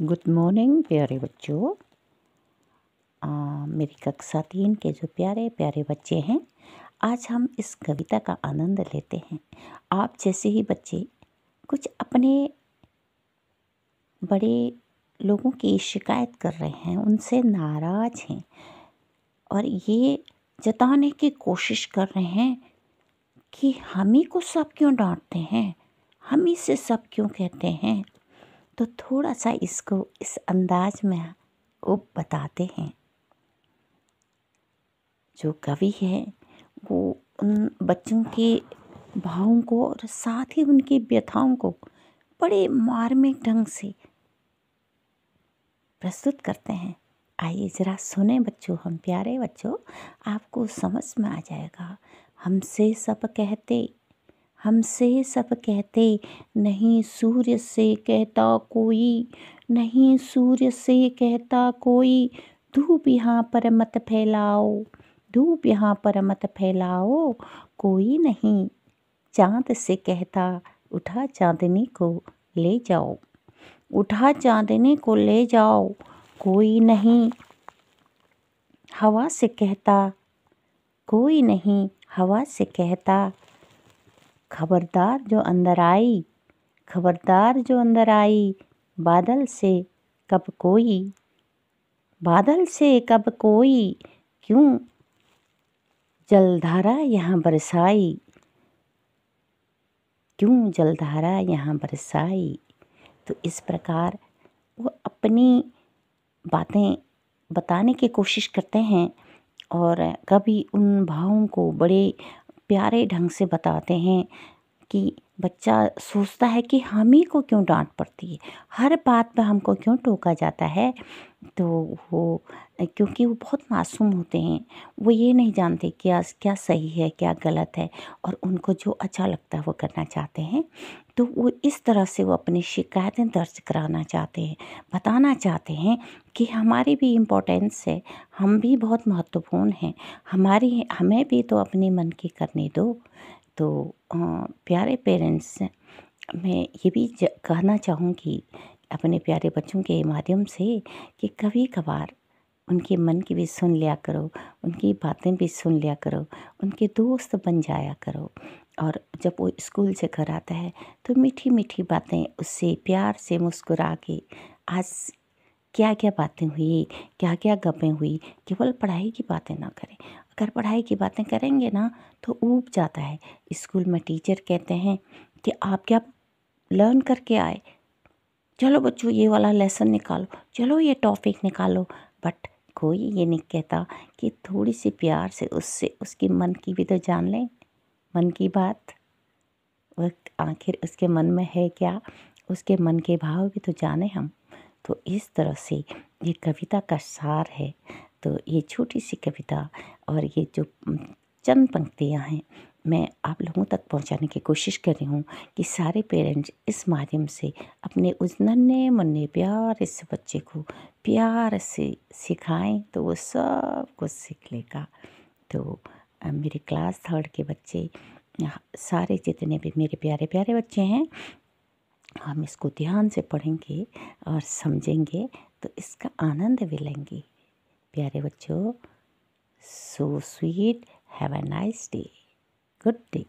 good morning प्यारे बच्चों मेरी कक्षा तीन के जो प्यारे प्यारे बच्चे हैं आज हम इस कविता का आनंद लेते हैं आप जैसे ही बच्चे कुछ अपने बड़े लोगों की शिकायत कर रहे हैं उनसे नाराज़ हैं और ये जताने की कोशिश कर रहे हैं कि हम ही को सब क्यों डांटते हैं हम ही से सब क्यों कहते हैं तो थोड़ा सा इसको इस अंदाज में वो बताते हैं जो कवि है वो उन बच्चों के भावों को और साथ ही उनकी व्यथाओं को बड़े मार्मिक ढंग से प्रस्तुत करते हैं आइए ज़रा सुने बच्चों हम प्यारे बच्चों आपको समझ में आ जाएगा हमसे सब कहते हमसे सब कहते नहीं सूर्य से कहता कोई नहीं सूर्य से कहता कोई धूप यहाँ पर मत फैलाओ धूप यहाँ पर मत फैलाओ कोई नहीं चांद से कहता उठा चांदनी को ले जाओ उठा चांदनी को ले जाओ कोई नहीं हवा से कहता कोई नहीं हवा से कहता खबरदार जो अंदर आई खबरदार जो अंदर आई बादल से कब कोई बादल से कब कोई क्यों जलधारा यहाँ बरसाई क्यों जलधारा यहाँ बरसाई तो इस प्रकार वो अपनी बातें बताने की कोशिश करते हैं और कभी उन भावों को बड़े प्यारे ढंग से बताते हैं कि बच्चा सोचता है कि हम ही को क्यों डांट पड़ती है हर बात पे हमको क्यों टोका जाता है तो वो क्योंकि वो बहुत मासूम होते हैं वो ये नहीं जानते क्या क्या सही है क्या गलत है और उनको जो अच्छा लगता है वो करना चाहते हैं तो वो इस तरह से वो अपनी शिकायतें दर्ज कराना चाहते हैं बताना चाहते हैं कि हमारी भी इम्पोर्टेंस है हम भी बहुत महत्वपूर्ण हैं हमारी हमें भी तो अपने मन की करने दो तो प्यारे पेरेंट्स मैं ये भी कहना चाहूँगी अपने प्यारे बच्चों के माध्यम से कि कभी कभार उनके मन की भी सुन लिया करो उनकी बातें भी सुन लिया करो उनके दोस्त बन जाया करो और जब वो स्कूल से घर आता है तो मीठी मीठी बातें उससे प्यार से मुस्कुरा के आज क्या क्या बातें हुई क्या क्या गपें हुई केवल पढ़ाई की बातें ना करें अगर पढ़ाई की बातें करेंगे ना तो ऊब जाता है स्कूल में टीचर कहते हैं कि आप क्या लर्न करके आए चलो बच्चों ये वाला लेसन निकालो चलो ये टॉपिक निकालो बट कोई ये नहीं कहता कि थोड़ी सी प्यार से उससे उसके मन की भी तो जान लें मन की बात आखिर उसके मन में है क्या उसके मन के भाव भी तो जाने हम तो इस तरह से ये कविता का सार है तो ये छोटी सी कविता और ये जो चंद पंक्तियाँ हैं मैं आप लोगों तक पहुंचाने की कोशिश कर रही हूँ कि सारे पेरेंट्स इस माध्यम से अपने उस नन्हे मुन्ने प्यार से बच्चे को प्यार से सिखाएं तो वो सब कुछ सीख लेगा तो मेरे क्लास थर्ड के बच्चे सारे जितने भी मेरे प्यारे प्यारे बच्चे हैं हम इसको ध्यान से पढ़ेंगे और समझेंगे तो इसका आनंद भी लेंगे प्यारे बच्चों so sweet have a nice day good day